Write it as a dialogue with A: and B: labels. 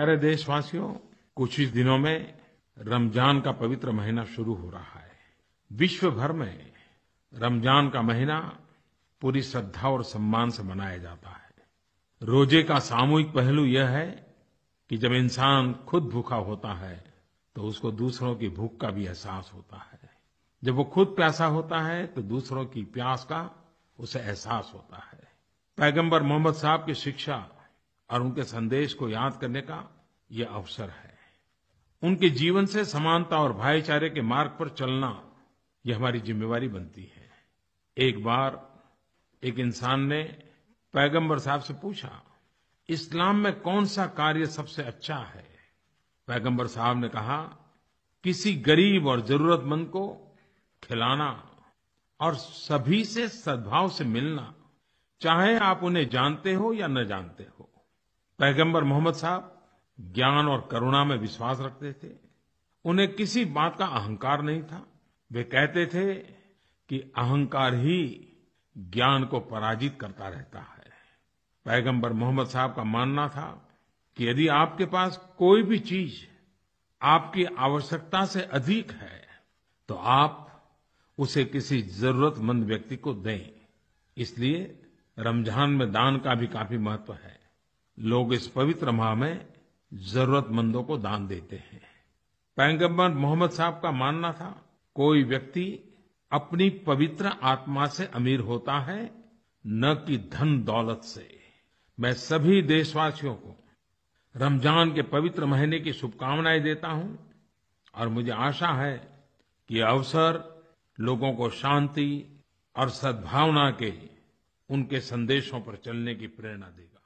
A: प्यारे देशवासियो कुछ ही दिनों में रमज़ान का पवित्र महीना शुरू हो रहा है विश्वभर में रमज़ान का महीना पूरी श्रद्धा और सम्मान से मनाया जाता है रोज़े का सामूहिक पहलू यह है कि जब इंसान खुद भूखा होता है तो उसको दूसरों की भूख का भी एहसास होता है जब वो खुद प्यासा होता है तो दूसरों की प्यास का उसे एहसास होता है पैगम्बर मोहम्मद साहब की शिक्षा और उनके संदेश को याद करने का ये अवसर है उनके जीवन से समानता और भाईचारे के मार्ग पर चलना ये हमारी जिम्मेवारी बनती है एक बार एक इंसान ने पैगम्बर साहब से पूछा इस्लाम में कौन सा कार्य सबसे अच्छा है पैगम्बर साहब ने कहा किसी गरीब और जरूरतमंद को खिलाना और सभी से सद्भाव से मिलना चाहे आप उन्हें जानते हो या न जानते हो पैगम्बर मोहम्मद साहब ज्ञान और करुणा में विश्वास रखते थे उन्हें किसी बात का अहंकार नहीं था वे कहते थे कि अहंकार ही ज्ञान को पराजित करता रहता है पैगम्बर मोहम्मद साहब का मानना था कि यदि आपके पास कोई भी चीज आपकी आवश्यकता से अधिक है तो आप उसे किसी जरूरतमंद व्यक्ति को दें इसलिए रमजान में दान का भी काफी महत्व है लोग इस पवित्र माह में जरूरतमंदों को दान देते हैं पैगम्बर मोहम्मद साहब का मानना था कोई व्यक्ति अपनी पवित्र आत्मा से अमीर होता है न कि धन दौलत से मैं सभी देशवासियों को रमजान के पवित्र महीने की शुभकामनाएं देता हूं और मुझे आशा है कि ये अवसर लोगों को शांति और सद्भावना के उनके संदेशों पर चलने की प्रेरणा देगा